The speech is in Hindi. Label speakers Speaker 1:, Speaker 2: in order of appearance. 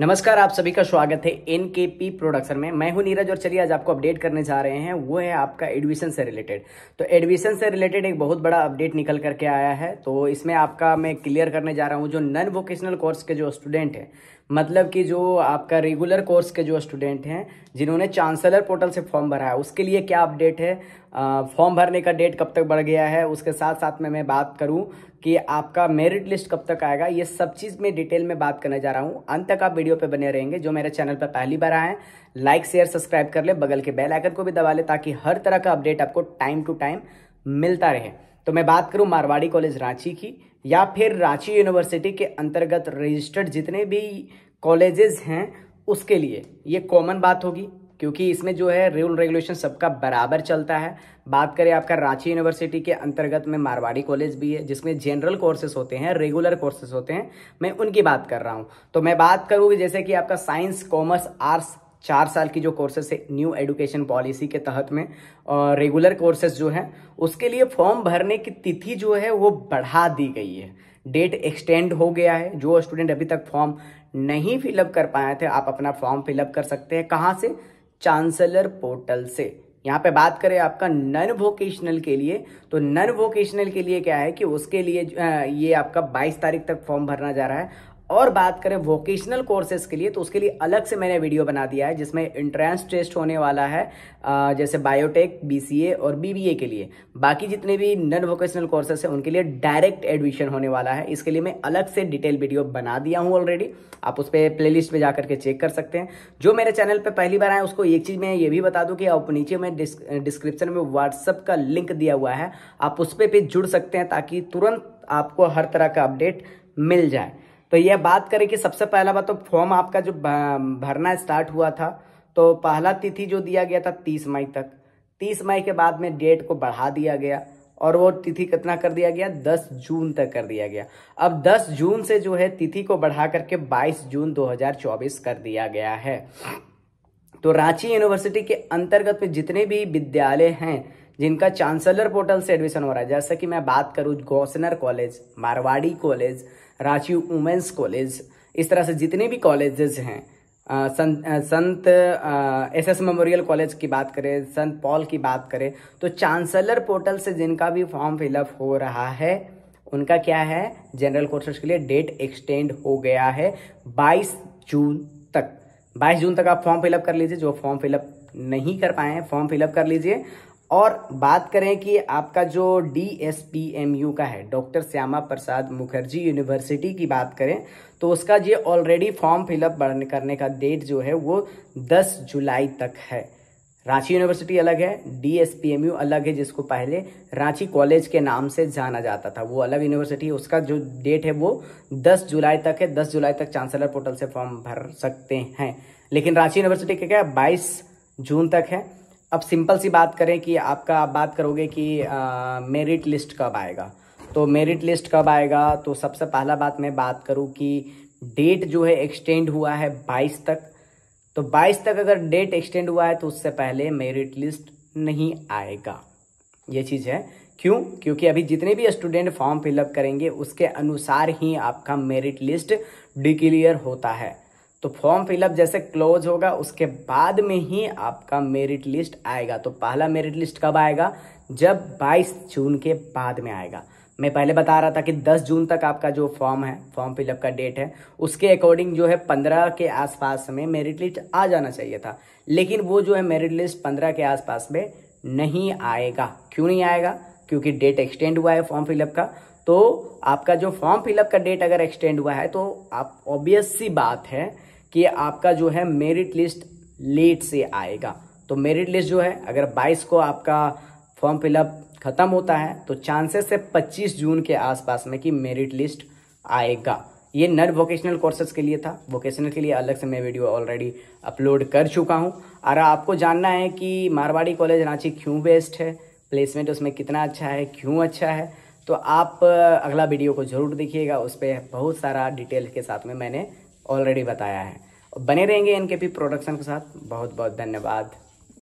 Speaker 1: नमस्कार आप सभी का स्वागत है एन के पी प्रोडक्शन में मैं हूं नीरज और चलिए आज आपको अपडेट करने जा रहे हैं वो है आपका एडमिशन से रिलेटेड तो एडमिशन से रिलेटेड एक बहुत बड़ा अपडेट निकल करके आया है तो इसमें आपका मैं क्लियर करने जा रहा हूं जो नन वोकेशनल कोर्स के जो स्टूडेंट हैं मतलब कि जो आपका रेगुलर कोर्स के जो स्टूडेंट हैं जिन्होंने चांसलर पोर्टल से फॉर्म भरा है उसके लिए क्या अपडेट है फॉर्म भरने का डेट कब तक बढ़ गया है उसके साथ साथ में मैं बात करूं कि आपका मेरिट लिस्ट कब तक आएगा ये सब चीज़ में डिटेल में बात करने जा रहा हूं अंत तक आप वीडियो पर बने रहेंगे जो मेरे चैनल पर पहली बार आए लाइक शेयर सब्सक्राइब कर ले बगल के बेल आइकन को भी दबा लें ताकि हर तरह का अपडेट आपको टाइम टू टाइम मिलता रहे तो मैं बात करूं मारवाड़ी कॉलेज रांची की या फिर रांची यूनिवर्सिटी के अंतर्गत रजिस्टर्ड जितने भी कॉलेजेस हैं उसके लिए ये कॉमन बात होगी क्योंकि इसमें जो है रूल रेगुलेशन सबका बराबर चलता है बात करें आपका रांची यूनिवर्सिटी के अंतर्गत में मारवाड़ी कॉलेज भी है जिसमें जनरल कोर्सेज होते हैं रेगुलर कोर्सेज होते हैं मैं उनकी बात कर रहा हूँ तो मैं बात करूँगी जैसे कि आपका साइंस कॉमर्स आर्ट्स चार साल की जो कोर्सेस है न्यू एजुकेशन पॉलिसी के तहत में और रेगुलर कोर्सेस जो हैं उसके लिए फॉर्म भरने की तिथि जो है वो बढ़ा दी गई है डेट एक्सटेंड हो गया है जो स्टूडेंट अभी तक फॉर्म नहीं फिलअप कर पाए थे आप अपना फॉर्म फिलअप कर सकते हैं कहाँ से चांसलर पोर्टल से यहाँ पे बात करें आपका नन वोकेशनल के लिए तो नन वोकेशनल के लिए क्या है कि उसके लिए ये आपका 22 तारीख तक फॉर्म भरना जा रहा है और बात करें वोकेशनल कोर्सेज के लिए तो उसके लिए अलग से मैंने वीडियो बना दिया है जिसमें इंट्रेंस टेस्ट होने वाला है जैसे बायोटेक बीसीए और बीबीए के लिए बाकी जितने भी नॉन वोकेशनल कोर्सेज हैं उनके लिए डायरेक्ट एडमिशन होने वाला है इसके लिए मैं अलग से डिटेल वीडियो बना दिया हूँ ऑलरेडी आप उस पर प्ले लिस्ट में जाकर के चेक कर सकते हैं जो मेरे चैनल पर पहली बार आए उसको एक चीज़ मैं ये भी बता दूँ कि आप नीचे में डिस्क्रिप्शन में व्हाट्सअप का लिंक दिया हुआ है आप उस पर भी जुड़ सकते हैं ताकि तुरंत आपको हर तरह का अपडेट मिल जाए तो ये बात करें कि सबसे पहला बात तो फॉर्म आपका जो भरना स्टार्ट हुआ था तो पहला तिथि जो दिया गया था तीस मई तक तीस मई के बाद में डेट को बढ़ा दिया गया और वो तिथि कितना कर दिया गया 10 जून तक कर दिया गया अब 10 जून से जो है तिथि को बढ़ा करके 22 जून 2024 कर दिया गया है तो रांची यूनिवर्सिटी के अंतर्गत में जितने भी विद्यालय हैं जिनका चांसलर पोर्टल से एडमिशन हो रहा है जैसे कि मैं बात करूँ Gossner college Marwari college Ranchi women's college इस तरह से जितने भी कॉलेजेस हैं संत संत एस एस मेमोरियल कॉलेज की बात करें संत पॉल की बात करें तो चांसलर पोर्टल से जिनका भी फॉर्म फिलअप हो रहा है उनका क्या है जनरल कोर्सेज के लिए डेट एक्सटेंड हो गया है 22 जून तक 22 जून तक आप फॉर्म फिलअप कर लीजिए जो फॉर्म फिलअप नहीं कर पाए हैं फॉर्म फिलअप कर लीजिए और बात करें कि आपका जो D S P M U का है डॉक्टर श्यामा प्रसाद मुखर्जी यूनिवर्सिटी की बात करें तो उसका ये ऑलरेडी फॉर्म फिलअप करने का डेट जो है वो 10 जुलाई तक है रांची यूनिवर्सिटी अलग है D S P M U अलग है जिसको पहले रांची कॉलेज के नाम से जाना जाता था वो अलग यूनिवर्सिटी उसका जो डेट है वो 10 जुलाई तक है 10 जुलाई तक चांसलर पोर्टल से फॉर्म भर सकते हैं लेकिन रांची यूनिवर्सिटी का क्या बाईस जून तक है अब सिंपल सी बात करें कि आपका आप बात करोगे कि मेरिट लिस्ट कब आएगा तो मेरिट लिस्ट कब आएगा तो सबसे पहला बात मैं बात करूं कि डेट जो है एक्सटेंड हुआ है 22 तक तो 22 तक अगर डेट एक्सटेंड हुआ है तो उससे पहले मेरिट लिस्ट नहीं आएगा ये चीज़ है क्यों क्योंकि अभी जितने भी स्टूडेंट फॉर्म फिलअप करेंगे उसके अनुसार ही आपका मेरिट लिस्ट डिक्लियर होता है तो फॉर्म फिलअप जैसे क्लोज होगा उसके बाद में ही आपका मेरिट लिस्ट आएगा तो पहला मेरिट लिस्ट कब आएगा जब 22 जून के बाद में आएगा मैं पहले बता रहा था कि 10 जून तक आपका जो फॉर्म है फॉर्म फिलअप का डेट है उसके अकॉर्डिंग जो है 15 के आसपास में मेरिट लिस्ट आ जाना चाहिए था लेकिन वो जो है मेरिट लिस्ट 15 के आसपास में नहीं आएगा क्यों नहीं आएगा क्योंकि डेट एक्सटेंड हुआ है फॉर्म फिलअप का तो आपका जो फॉर्म फिलअप का डेट अगर एक्सटेंड हुआ है तो आप ऑब्वियस सी बात है कि आपका जो है मेरिट लिस्ट लेट से आएगा तो मेरिट लिस्ट जो है अगर 22 को आपका फॉर्म फिलअप खत्म होता है तो चांसेस है 25 जून के आसपास में कि मेरिट लिस्ट आएगा ये नन वोकेशनल कोर्सेज के लिए था वोकेशनल के लिए अलग से मैं वीडियो ऑलरेडी अपलोड कर चुका हूँ और आपको जानना है कि मारवाड़ी कॉलेज रांची क्यों बेस्ट है प्लेसमेंट उसमें कितना अच्छा है क्यों अच्छा है तो आप अगला वीडियो को ज़रूर देखिएगा उस पर बहुत सारा डिटेल के साथ में मैंने ऑलरेडी बताया है बने रहेंगे एन के पी प्रोडक्शन के साथ बहुत बहुत धन्यवाद